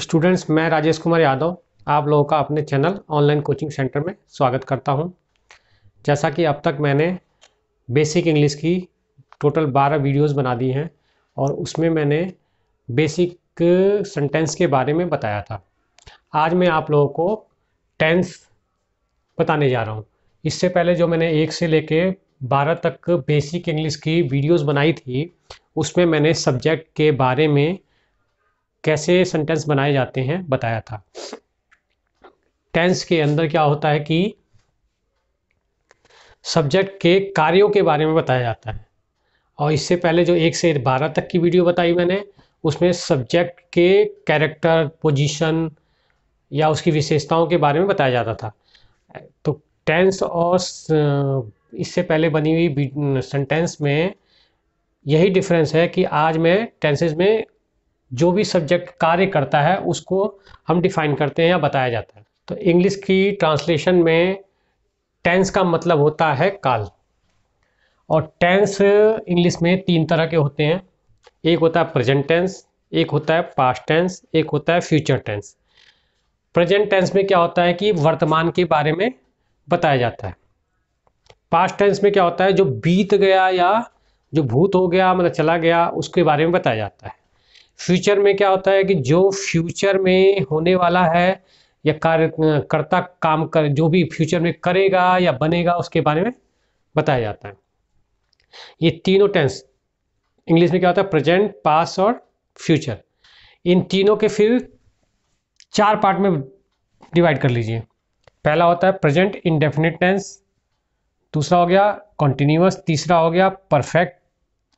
students मैं राजेश कुमार यादव आप लोगों का अपने चैनल ऑनलाइन कोचिंग सेंटर में स्वागत करता हूं जैसा कि अब तक मैंने बेसिक इंग्लिश की टोटल 12 वीडियोस बना दी हैं और उसमें मैंने बेसिक सेंटेंस के बारे में बताया था आज मैं आप लोगों को टेंस बताने जा रहा हूं इससे पहले जो मैंने एक से ले बारह तक बेसिक इंग्लिस की वीडियोज़ बनाई थी उसमें मैंने सब्जेक्ट के बारे में कैसे सेंटेंस बनाए जाते हैं बताया था टेंस के अंदर क्या होता है कि सब्जेक्ट के कार्यों के बारे में बताया जाता है और इससे पहले जो एक से बारह तक की वीडियो बताई मैंने उसमें सब्जेक्ट के कैरेक्टर पोजीशन या उसकी विशेषताओं के बारे में बताया जाता था तो टेंस और इससे पहले बनी हुई सेंटेंस में यही डिफरेंस है कि आज मैं टेंसेज में जो भी सब्जेक्ट कार्य करता है उसको हम डिफाइन करते हैं या बताया जाता है तो इंग्लिश की ट्रांसलेशन में टेंस का मतलब होता है काल और टेंस इंग्लिश में तीन तरह के होते हैं एक होता है प्रेजेंट टेंस एक होता है पास्ट टेंस एक होता है फ्यूचर टेंस प्रेजेंट टेंस में क्या होता है कि वर्तमान के बारे में बताया जाता है पास्ट टेंस में क्या होता है जो बीत गया या जो भूत हो गया मतलब चला गया उसके बारे में बताया जाता है फ्यूचर में क्या होता है कि जो फ्यूचर में होने वाला है या कार्य करता काम कर जो भी फ्यूचर में करेगा या बनेगा उसके बारे में बताया जाता है ये तीनों टेंस इंग्लिश में क्या होता है प्रेजेंट पास और फ्यूचर इन तीनों के फिर चार पार्ट में डिवाइड कर लीजिए पहला होता है प्रेजेंट इनडेफिनेट टेंस दूसरा हो गया कॉन्टिन्यूस तीसरा हो गया परफेक्ट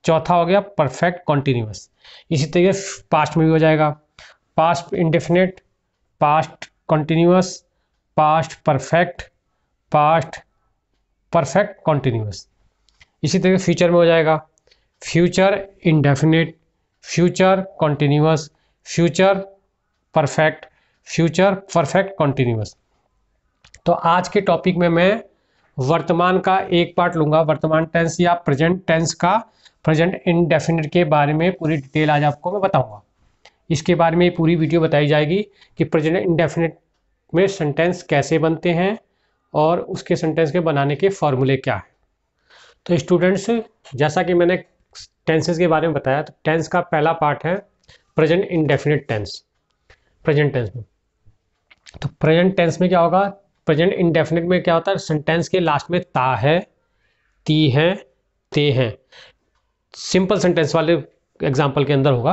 चौथा हो गया परफेक्ट कॉन्टीन्यूस इसी तरीके पास्ट में भी हो जाएगा past indefinite past continuous past perfect past perfect continuous इसी तरीके फ्यूचर में हो जाएगा future indefinite future continuous future perfect future perfect continuous तो आज के टॉपिक में मैं वर्तमान का एक पार्ट लूंगा वर्तमान टेंस या प्रेजेंट टेंस का प्रेजेंट इनडेफिनेट के बारे में पूरी डिटेल आज आपको मैं बताऊंगा इसके बारे में पूरी वीडियो बताई जाएगी कि प्रेजेंट इंडेफिनेट में सेंटेंस कैसे बनते हैं और उसके सेंटेंस के बनाने के फॉर्मूले क्या हैं तो स्टूडेंट्स जैसा कि मैंने टेंसेज के बारे में बताया तो टेंस का पहला पार्ट है present indefinite tense present tense में तो प्रेजेंट टेंस में क्या होगा प्रेजेंट इंडेफिनेट में क्या होता है सेंटेंस के लास्ट में ता है ती है ते हैं सिंपल सेंटेंस वाले एग्जाम्पल के अंदर होगा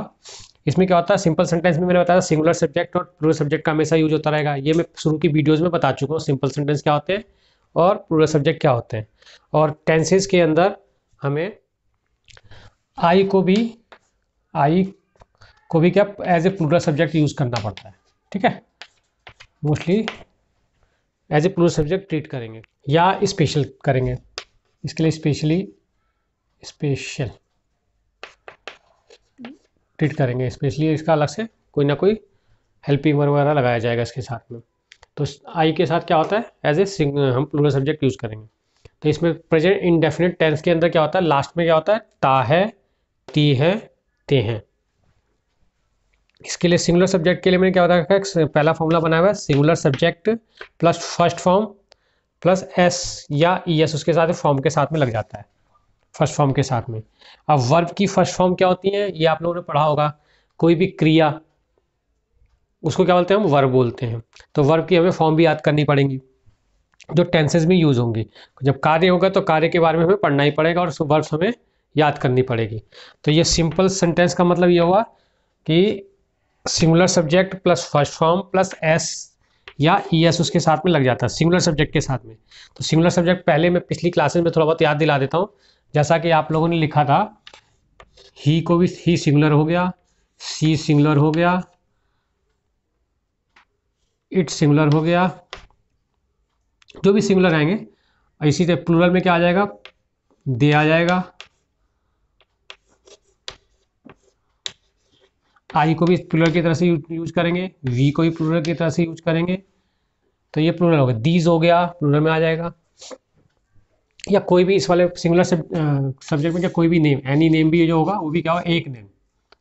इसमें क्या होता है सिंपल सेंटेंस में मैंने बताया सिंगुलर सब्जेक्ट और प्लूरल सब्जेक्ट का हमेशा यूज होता रहेगा ये मैं शुरू की वीडियोज में बता चुका हूँ सिंपल सेंटेंस क्या होते हैं और प्लूरल सब्जेक्ट क्या होते हैं और टेंसेस के अंदर हमें आई को भी आई को भी क्या as a plural subject use करना पड़ता है ठीक है mostly as a plural subject treat करेंगे या स्पेशल करेंगे इसके लिए स्पेशली स्पेशल ट्रीट करेंगे स्पेशली इसका अलग से कोई ना कोई हेल्पिंग वगैरह लगाया जाएगा इसके साथ में तो आई के साथ क्या होता है एज ए हम प्लूरल सब्जेक्ट यूज़ करेंगे तो इसमें प्रेजेंट इनडेफिनेट टेंस के अंदर क्या होता है लास्ट में क्या होता है ता है ती है ते हैं इसके लिए सिंगुलर सब्जेक्ट के लिए मैंने क्या बता रखा है पहला फॉर्मूला बनाया हुआ है singular subject plus first form plus S या ई e एस उसके साथ फॉर्म के साथ में लग जाता है फर्स्ट फॉर्म के साथ में अब वर्ब की फर्स्ट फॉर्म क्या होती है ये आप लोगों ने पढ़ा होगा कोई भी क्रिया उसको क्या बोलते हैं हम वर्ब बोलते हैं तो वर्ब की हमें फॉर्म भी याद करनी पड़ेगी जो टेंसेज में यूज़ होंगी जब कार्य होगा तो कार्य के बारे में हमें पढ़ना ही पड़ेगा और वर्ब्स हमें याद करनी पड़ेगी तो ये सिंपल सेंटेंस का मतलब ये हुआ कि singular subject plus first form plus S या ई e एस उसके साथ में लग जाता है सिंगुलर सब्जेक्ट के साथ में तो सिंगुलर सब्जेक्ट पहले मैं पिछली क्लासेस में थोड़ा बहुत याद दिला देता हूँ जैसा कि आप लोगों ने लिखा था ही को भी ही सिंगुलर हो गया सी सिंगुलर हो गया इट सिंगुलर हो गया जो भी सिंगुलर आएंगे इसी तरह प्लूरल में क्या आ जाएगा दे आ जाएगा आई को भी प्लूरल की तरह से यूज करेंगे वी को भी प्लूरल की तरह से यूज करेंगे तो ये प्लूरल हो गया दीज हो गया प्लूरल में आ जाएगा या कोई भी इस वाले सिंगुलर सब्जेक्ट में या कोई भी नेम एनी नेम भी जो होगा वो भी क्या होगा एक नेम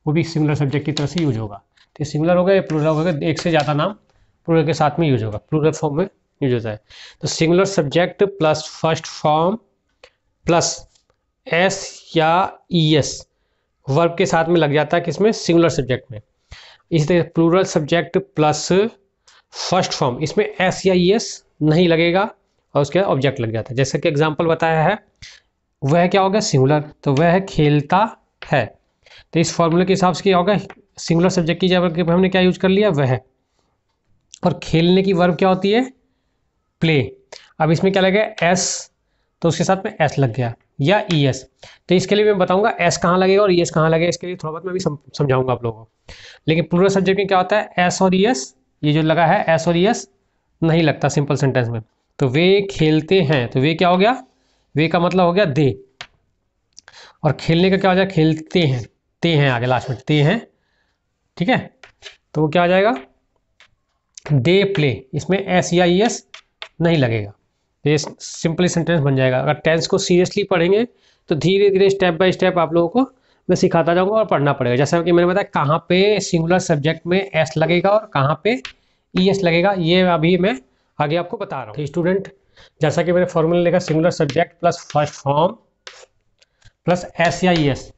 वो भी सिंगुलर सब्जेक्ट की तरह से यूज होगा तो सिंगुलर होगा या प्लूरल होगा एक से ज़्यादा नाम प्लूरल के साथ में यूज होगा प्लूरल फॉर्म में यूज होता है तो singular subject plus first form plus S या ई एस वर्ब के साथ में लग जाता है किसमें सिंगुलर सब्जेक्ट में इसी तरह plural subject plus first form इसमें एस या ई e एस नहीं लगेगा और उसके बाद ऑब्जेक्ट लग जाता है जैसा कि एग्जाम्पल बताया है वह क्या होगा सिंगुलर तो वह खेलता है तो इस फॉर्मूले के हिसाब से क्या होगा सिंगुलर सब्जेक्ट की जगह हमने क्या यूज कर लिया वह और खेलने की वर्ब क्या होती है प्ले अब इसमें क्या लगेगा एस तो उसके साथ में एस लग गया या ई e एस तो इसके लिए मैं बताऊंगा एस कहाँ लगेगा और ई e एस कहाँ लगेगा इसके लिए थोड़ा बहुत मैं भी समझाऊंगा आप लोगों को लेकिन पूरा सब्जेक्ट में क्या होता है एस और ई e एस ये जो लगा है एस और ई एस नहीं लगता सिंपल सेंटेंस में तो वे खेलते हैं तो वे क्या हो गया वे का मतलब हो गया दे और खेलने का क्या हो जाएगा खेलते हैं ते हैं आगे लास्ट में ते हैं ठीक है तो वो क्या आ जाएगा दे प्ले इसमें एस या ई एस नहीं लगेगा ये सिंपली सेंटेंस बन जाएगा अगर टेंस को सीरियसली पढ़ेंगे तो धीरे धीरे स्टेप बाय स्टेप आप लोगों को मैं सिखाता जाऊंगा और पढ़ना पड़ेगा जैसा कि मैंने बताया कहाँ पे सिंगुलर सब्जेक्ट में एस लगेगा और कहाँ पे ई एस लगेगा ये अभी मैं आगे आपको बता रहा हूँ स्टूडेंट जैसा कि मैंने फॉर्मूला लिखा singular subject plus first form plus S या ई एस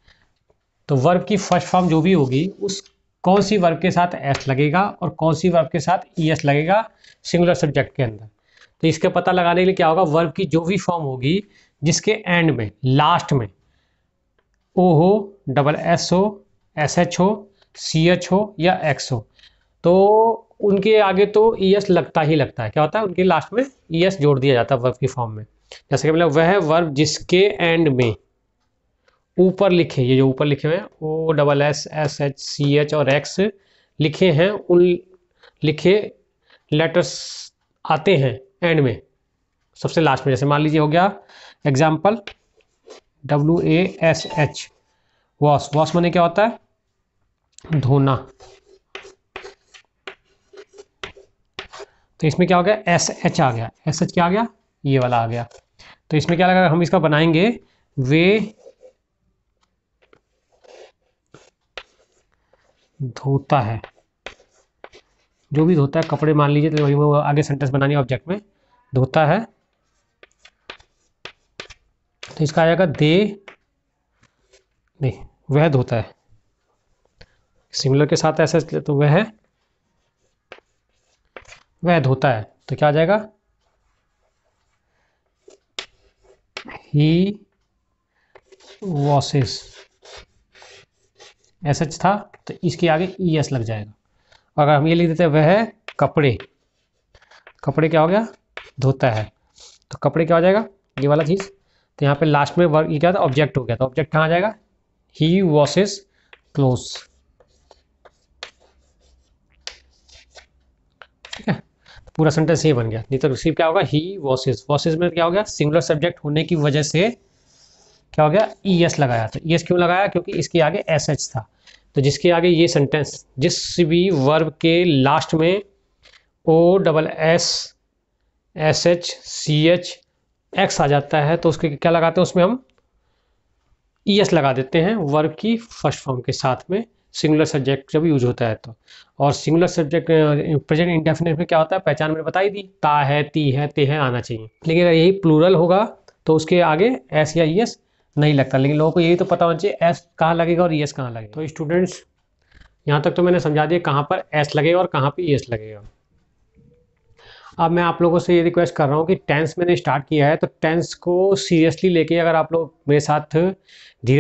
तो वर्ब की फर्स्ट फॉर्म जो भी होगी उस कौन सी वर्ब के साथ एस लगेगा और कौन सी वर्ब के साथ ई एस लगेगा सिंगुलर सब्जेक्ट के अंदर तो इसका पता लगाने के लिए क्या होगा वर्ब की जो भी फॉर्म होगी जिसके एंड में लास्ट में ओ हो डबल एस हो एस एच हो सी एच हो या एक्स हो तो उनके आगे तो ई e एस लगता ही लगता है क्या होता है उनके लास्ट में ई e एस जोड़ दिया जाता है वर्ब की फॉर्म में जैसे कि मतलब वह वर्ब जिसके एंड में ऊपर लिखे ये जो ऊपर लिखे हुए हैं O double S S H C H और एक्स लिखे हैं उन लिखे लेटर्स आते हैं एंड में सबसे लास्ट में जैसे मान लीजिए हो गया example W A S H wash wash मैंने क्या होता है धोना तो इसमें क्या हो गया एस एच आ गया एस एच क्या आ गया ये वाला आ गया तो इसमें क्या लगा हम इसका बनाएंगे वे धोता है जो भी धोता है कपड़े मान लीजिए तो वही वो आगे सेंटेंस बनानी ऑब्जेक्ट में धोता है तो इसका आ जाएगा दे नहीं वह धोता है सिमिलर के साथ ऐसे तो वह वह धोता है तो क्या आ जाएगा ही वॉशेस एस एच था तो इसके आगे ई e एस लग जाएगा अगर हम ये लिख देते हैं वह है कपड़े कपड़े क्या हो गया धोता है तो कपड़े क्या हो जाएगा ये वाला चीज़ तो यहाँ पे लास्ट में वर्ग ये क्या था ऑब्जेक्ट हो गया तो ऑब्जेक्ट कहाँ आ जाएगा ही वॉशेज क्लोज ठीक है पूरा सेंटेंस ये बन गया नहीं तो रिसीव क्या होगा ही वॉशेज वॉशेज में क्या हो गया सिंगुलर सब्जेक्ट होने की वजह से क्या हो गया ई e एस लगाया था ई एस क्यों लगाया क्योंकि इसके आगे एस एच था तो जिसके आगे ये सेंटेंस जिस भी वर्ब के लास्ट में O double S S H C H X आ जाता है तो उसके क्या लगाते हैं उसमें हम ई e एस लगा देते हैं वर्ब की फर्स्ट फॉर्म के साथ में सिंगुलर सब्जेक्ट जब यूज होता है तो और सिंगुलर सब्जेक्ट प्रेजेंट इंडेफिनेट में क्या होता है पहचान मैंने बताई दी ता है ती है ते है आना चाहिए लेकिन यही प्लूरल होगा तो उसके आगे एस या ई e एस नहीं लगता लेकिन लोगों को यही तो पता होना चाहिए एस कहाँ लगेगा और ई एस कहाँ लगेगा तो स्टूडेंट्स यहाँ तक तो मैंने समझा दिया कहाँ पर एस लगेगा और कहाँ पर ई एस लगेगा अब मैं आप लोगों से ये रिक्वेस्ट कर रहा हूँ कि टेंस मैंने स्टार्ट किया है तो टेंस को सीरियसली लेके अगर आप लोग मेरे साथ धीरे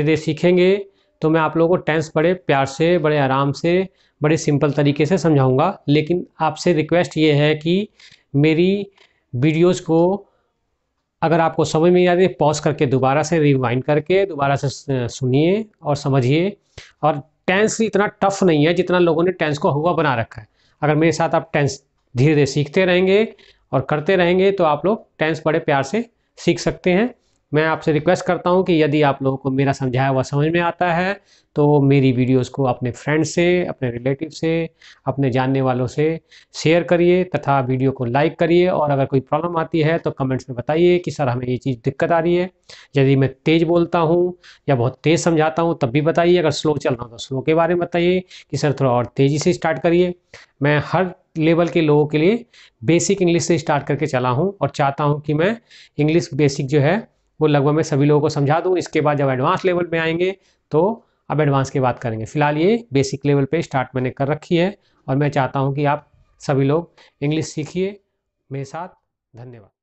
धीरे सीखेंगे तो मैं आप लोगों को टेंस बड़े प्यार से बड़े आराम से बड़े सिंपल तरीके से समझाऊंगा लेकिन आपसे रिक्वेस्ट ये है कि मेरी वीडियोस को अगर आपको समझ में आती है पॉज करके दोबारा से रिवाइंड करके दोबारा से सुनिए और समझिए और टेंस इतना टफ नहीं है जितना लोगों ने टेंस को हुआ बना रखा है अगर मेरे साथ आप टेंस धीरे धीरे सीखते रहेंगे और करते रहेंगे तो आप लोग टेंस बड़े प्यार से सीख सकते हैं मैं आपसे रिक्वेस्ट करता हूँ कि यदि आप लोगों को मेरा समझाया हुआ समझ में आता है तो मेरी वीडियोस को अपने फ्रेंड से अपने रिलेटिव से अपने जानने वालों से शेयर करिए तथा वीडियो को लाइक करिए और अगर कोई प्रॉब्लम आती है तो कमेंट्स में बताइए कि सर हमें ये चीज़ दिक्कत आ रही है यदि मैं तेज़ बोलता हूँ या बहुत तेज़ समझाता हूँ तब भी बताइए अगर स्लो चल रहा हूँ तो स्लो के बारे में बताइए कि सर थोड़ा और तेज़ी से स्टार्ट करिए मैं हर लेवल के लोगों के लिए बेसिक इंग्लिश से स्टार्ट करके चला हूँ और चाहता हूँ कि मैं इंग्लिश बेसिक जो है वो लगभग मैं सभी लोगों को समझा दूँ इसके बाद जब एडवांस लेवल पर आएंगे तो अब एडवांस की बात करेंगे फिलहाल ये बेसिक लेवल पर स्टार्ट मैंने कर रखी है और मैं चाहता हूँ कि आप सभी लोग इंग्लिश सीखिए मेरे साथ धन्यवाद